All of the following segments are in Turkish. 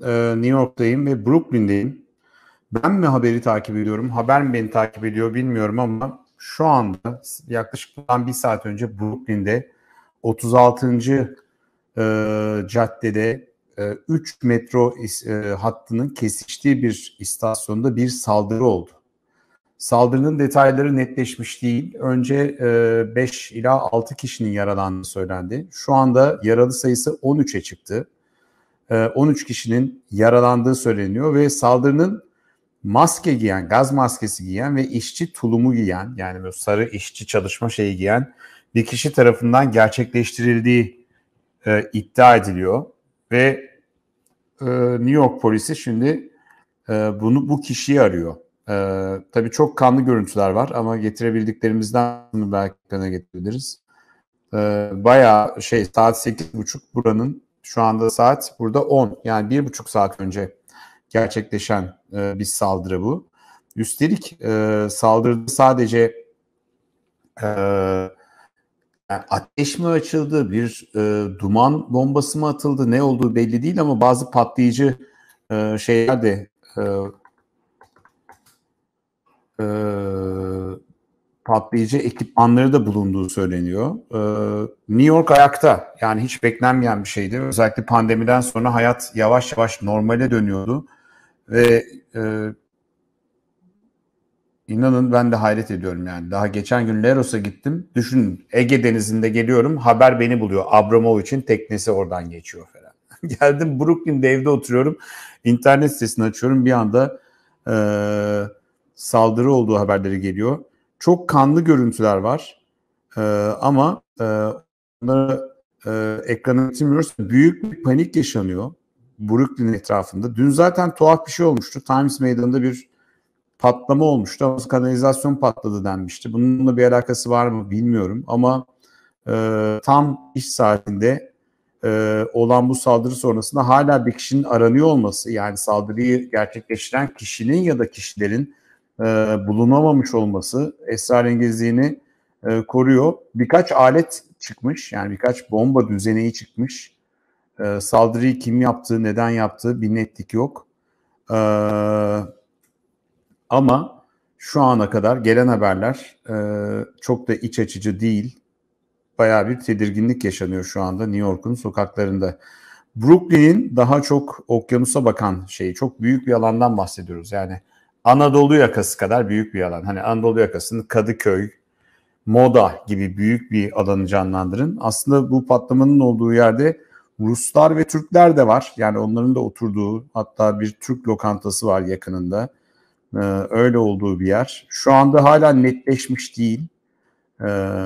Ee, New York'tayım ve Brooklyn'deyim. Ben mi haberi takip ediyorum, haber mi beni takip ediyor bilmiyorum ama şu anda yaklaşık bir saat önce Brooklyn'de 36. E, caddede e, 3 metro e, hattının kesiştiği bir istasyonda bir saldırı oldu. Saldırının detayları netleşmiş değil. Önce e, 5 ila 6 kişinin yaralandığı söylendi. Şu anda yaralı sayısı 13'e çıktı. 13 ee, kişinin yaralandığı söyleniyor ve saldırının maske giyen, gaz maskesi giyen ve işçi tulumu giyen yani böyle sarı işçi çalışma şeyi giyen bir kişi tarafından gerçekleştirildiği e, iddia ediliyor ve e, New York polisi şimdi e, bunu bu kişiyi arıyor. E, tabii çok kanlı görüntüler var ama getirebildiklerimizden belki belki getirebiliriz. E, bayağı şey saat 8.30 buranın şu anda saat burada 10 yani bir buçuk saat önce gerçekleşen e, bir saldırı bu. Üstelik e, saldırıda sadece e, yani ateş mi açıldı, bir e, duman bombası mı atıldı, ne olduğu belli değil ama bazı patlayıcı e, şeyler de e, e, patlayıcı ekipmanları da bulunduğu söyleniyor. Ee, New York ayakta. Yani hiç beklenmeyen bir şeydi. Özellikle pandemiden sonra hayat yavaş yavaş normale dönüyordu. Ve e, inanın ben de hayret ediyorum yani. Daha geçen gün Leros'a gittim. Düşünün Ege Denizi'nde geliyorum. Haber beni buluyor. Abramovich'in teknesi oradan geçiyor falan. Geldim Brooklyn'de evde oturuyorum. İnternet sitesini açıyorum. Bir anda e, saldırı olduğu haberleri geliyor. Çok kanlı görüntüler var e, ama e, onları e, ekrana getirmiyoruz. Büyük bir panik yaşanıyor Brooklyn etrafında. Dün zaten tuhaf bir şey olmuştu. Times Meydanı'nda bir patlama olmuştu. Ama kanalizasyon patladı denmişti. Bununla bir alakası var mı bilmiyorum ama e, tam iş saatinde e, olan bu saldırı sonrasında hala bir kişinin aranıyor olması yani saldırıyı gerçekleştiren kişinin ya da kişilerin e, bulunamamış olması esrarengizliğini e, koruyor. Birkaç alet çıkmış yani birkaç bomba düzeneği çıkmış. E, saldırıyı kim yaptı, neden yaptı bir netlik yok. E, ama şu ana kadar gelen haberler e, çok da iç açıcı değil. Bayağı bir tedirginlik yaşanıyor şu anda New York'un sokaklarında. Brooklyn'in daha çok okyanusa bakan şeyi çok büyük bir alandan bahsediyoruz. Yani Anadolu yakası kadar büyük bir alan. Hani Anadolu yakasını Kadıköy, Moda gibi büyük bir alanı canlandırın. Aslında bu patlamanın olduğu yerde Ruslar ve Türkler de var. Yani onların da oturduğu hatta bir Türk lokantası var yakınında. Ee, öyle olduğu bir yer. Şu anda hala netleşmiş değil. Ee,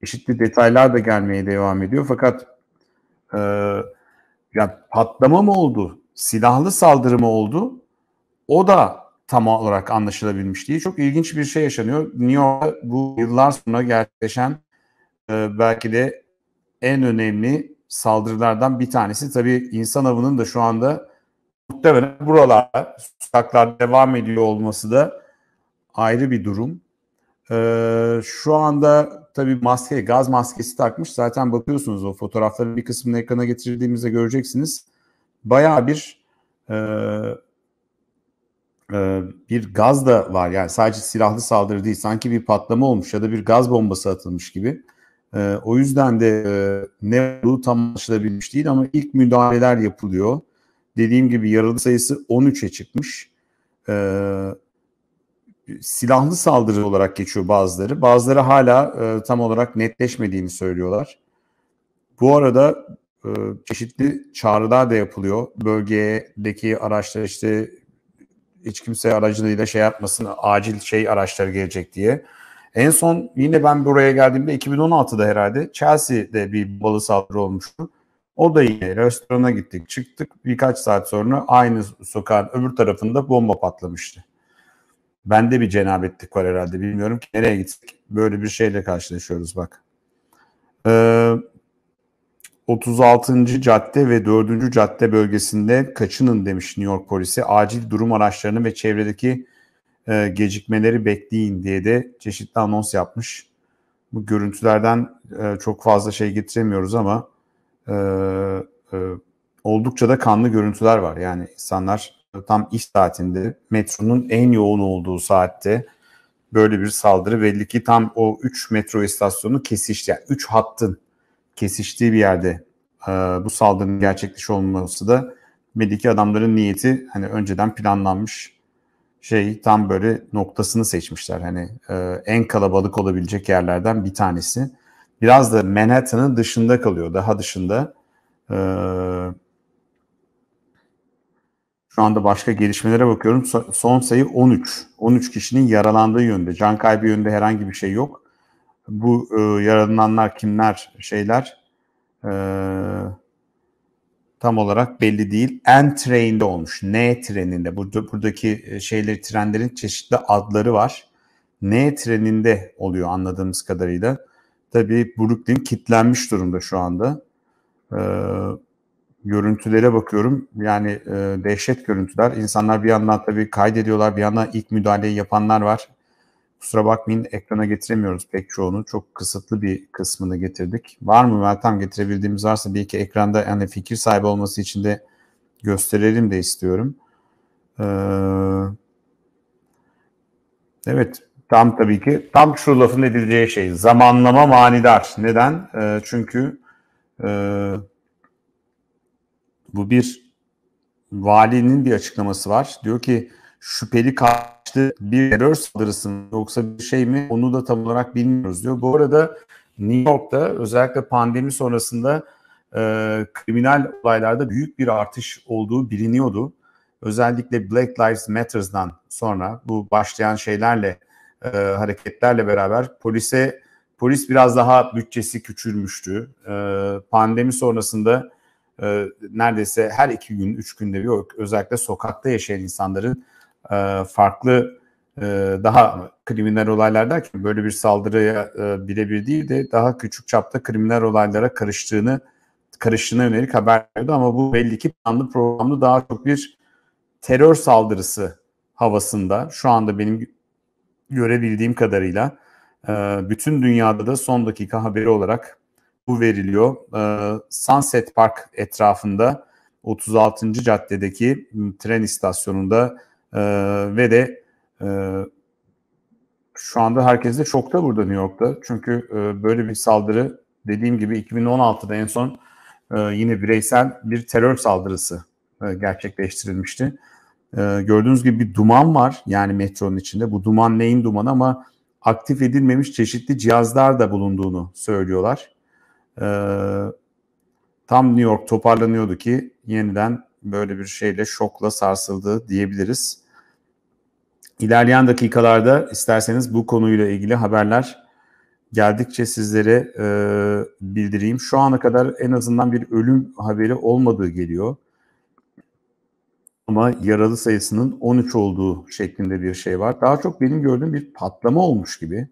çeşitli detaylar da gelmeye devam ediyor. Fakat e, ya patlama mı oldu? Silahlı saldırı mı oldu? O da tam olarak anlaşılabilmiş değil. Çok ilginç bir şey yaşanıyor. New York'ta bu yıllar sonra gerçekleşen e, belki de en önemli saldırılardan bir tanesi. Tabii insan avının da şu anda muhtemelen buralarda sokaklar devam ediyor olması da ayrı bir durum. Ee, şu anda tabii maske, gaz maskesi takmış. Zaten bakıyorsunuz o fotoğrafların bir kısmını ekrana getirdiğimizde göreceksiniz. Bayağı bir e, e, bir gaz da var. Yani sadece silahlı saldırı değil. Sanki bir patlama olmuş ya da bir gaz bombası atılmış gibi. E, o yüzden de e, ne olduğu tam anlaşılabilmiş değil ama ilk müdahaleler yapılıyor. Dediğim gibi yaralı sayısı 13'e çıkmış. silahlı saldırı olarak geçiyor bazıları. Bazıları hala tam olarak netleşmediğini söylüyorlar. Bu arada çeşitli çağrılar da yapılıyor. Bölgedeki araçlar işte hiç kimse aracılığıyla şey yapmasın acil şey araçları gelecek diye. En son yine ben buraya geldiğimde 2016'da herhalde Chelsea'de bir balı saldırı olmuştu. O da yine restorana gittik çıktık birkaç saat sonra aynı sokağın öbür tarafında bomba patlamıştı. Ben de bir cenabetlik var herhalde bilmiyorum ki nereye gittik. Böyle bir şeyle karşılaşıyoruz bak. Ee, 36. cadde ve 4. cadde bölgesinde kaçının demiş New York polisi. Acil durum araçlarını ve çevredeki e, gecikmeleri bekleyin diye de çeşitli anons yapmış. Bu görüntülerden e, çok fazla şey getiremiyoruz ama e, e, oldukça da kanlı görüntüler var. Yani insanlar tam iş saatinde metronun en yoğun olduğu saatte böyle bir saldırı belli ki tam o 3 metro istasyonu kesişti. Yani 3 hattın kesiştiği bir yerde e, bu saldırının gerçekleşi olması da belli ki adamların niyeti hani önceden planlanmış şey tam böyle noktasını seçmişler. Hani e, en kalabalık olabilecek yerlerden bir tanesi. Biraz da Manhattan'ın dışında kalıyor. Daha dışında. E, şu anda başka gelişmelere bakıyorum. Son sayı 13. 13 kişinin yaralandığı yönde. Can kaybı yönünde herhangi bir şey yok bu e, yaralananlar kimler şeyler e, tam olarak belli değil. N treninde olmuş. N treninde. Burada buradaki e, şeyleri trenlerin çeşitli adları var. N treninde oluyor anladığımız kadarıyla. Tabii Brooklyn kitlenmiş durumda şu anda. Ee, görüntülere bakıyorum. Yani e, dehşet görüntüler. İnsanlar bir yandan tabii kaydediyorlar. Bir yandan ilk müdahaleyi yapanlar var. Kusura bakmayın ekrana getiremiyoruz pek çoğunu. Çok kısıtlı bir kısmını getirdik. Var mı Meltem getirebildiğimiz varsa bir iki ekranda yani fikir sahibi olması için de gösterelim de istiyorum. Ee, evet tam tabii ki tam şu lafın edileceği şey zamanlama manidar. Neden? Ee, çünkü e, bu bir valinin bir açıklaması var. Diyor ki şüpheli kar işte bir terör saldırısı mı yoksa bir şey mi onu da tam olarak bilmiyoruz diyor. Bu arada New York'ta özellikle pandemi sonrasında e, kriminal olaylarda büyük bir artış olduğu biliniyordu. Özellikle Black Lives Matter'dan sonra bu başlayan şeylerle e, hareketlerle beraber polise polis biraz daha bütçesi küçülmüştü. E, pandemi sonrasında e, neredeyse her iki gün, üç günde bir özellikle sokakta yaşayan insanların e, farklı e, daha kriminal olaylar derken böyle bir saldırıya e, birebir değil de daha küçük çapta kriminal olaylara karıştığını karıştığına yönelik haber verdi ama bu belli ki planlı programlı daha çok bir terör saldırısı havasında şu anda benim görebildiğim kadarıyla e, bütün dünyada da son dakika haberi olarak bu veriliyor. Sunset Park etrafında 36. caddedeki tren istasyonunda e, ve de e, şu anda herkes de şokta burada New York'ta. Çünkü e, böyle bir saldırı dediğim gibi 2016'da en son e, yine bireysel bir terör saldırısı e, gerçekleştirilmişti. E, gördüğünüz gibi bir duman var yani metronun içinde. Bu duman neyin dumanı ama aktif edilmemiş çeşitli cihazlar da bulunduğunu söylüyorlar. E, tam New York toparlanıyordu ki yeniden böyle bir şeyle şokla sarsıldı diyebiliriz. İlerleyen dakikalarda isterseniz bu konuyla ilgili haberler geldikçe sizlere e, bildireyim. Şu ana kadar en azından bir ölüm haberi olmadığı geliyor. Ama yaralı sayısının 13 olduğu şeklinde bir şey var. Daha çok benim gördüğüm bir patlama olmuş gibi.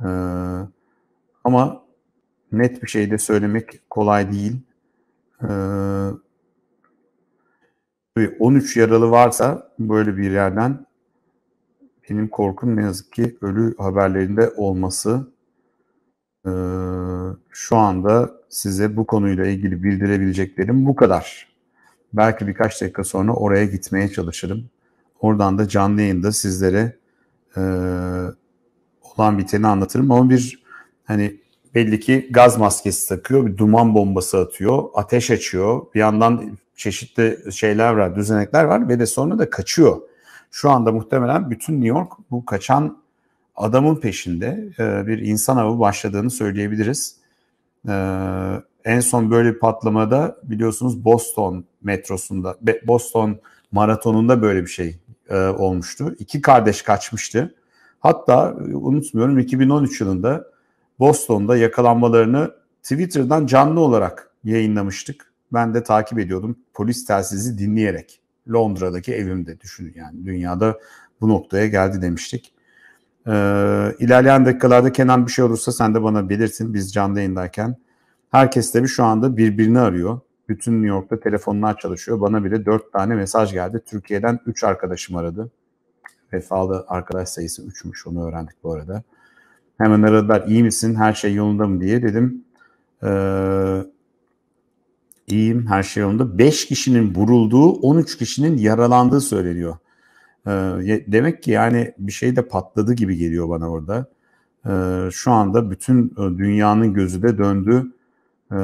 E, ama net bir şey de söylemek kolay değil. E, 13 yaralı varsa böyle bir yerden benim korkum ne yazık ki ölü haberlerinde olması. şu anda size bu konuyla ilgili bildirebileceklerim bu kadar. Belki birkaç dakika sonra oraya gitmeye çalışırım. Oradan da canlı yayında sizlere olan biteni anlatırım. Ama bir hani belli ki gaz maskesi takıyor, bir duman bombası atıyor, ateş açıyor. Bir yandan çeşitli şeyler var, düzenekler var ve de sonra da kaçıyor. Şu anda muhtemelen bütün New York bu kaçan adamın peşinde e, bir insan avı başladığını söyleyebiliriz. E, en son böyle bir patlamada biliyorsunuz Boston metrosunda, Boston maratonunda böyle bir şey e, olmuştu. İki kardeş kaçmıştı. Hatta unutmuyorum 2013 yılında Boston'da yakalanmalarını Twitter'dan canlı olarak yayınlamıştık. Ben de takip ediyordum polis telsizi dinleyerek. Londra'daki evimde düşün yani dünyada bu noktaya geldi demiştik. Ee, ilerleyen dakikalarda Kenan bir şey olursa sen de bana belirtin biz canlı yayındayken. Herkes de bir şu anda birbirini arıyor. Bütün New York'ta telefonlar çalışıyor. Bana bile dört tane mesaj geldi. Türkiye'den üç arkadaşım aradı. Vefalı arkadaş sayısı üçmüş onu öğrendik bu arada. Hemen aradılar iyi misin her şey yolunda mı diye dedim. Ee, İyiyim, her şey yolunda. 5 kişinin vurulduğu, 13 kişinin yaralandığı söyleniyor. E, demek ki yani bir şey de patladı gibi geliyor bana orada. E, şu anda bütün e, dünyanın gözü de döndü. E,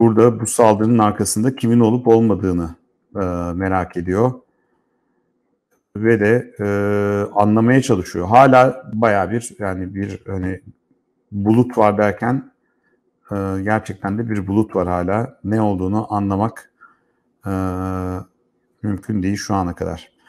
burada bu saldırının arkasında kimin olup olmadığını e, merak ediyor ve de e, anlamaya çalışıyor. Hala baya bir yani bir hani bulut var derken e, gerçekten de bir bulut var hala. Ne olduğunu anlamak e, mümkün değil şu ana kadar.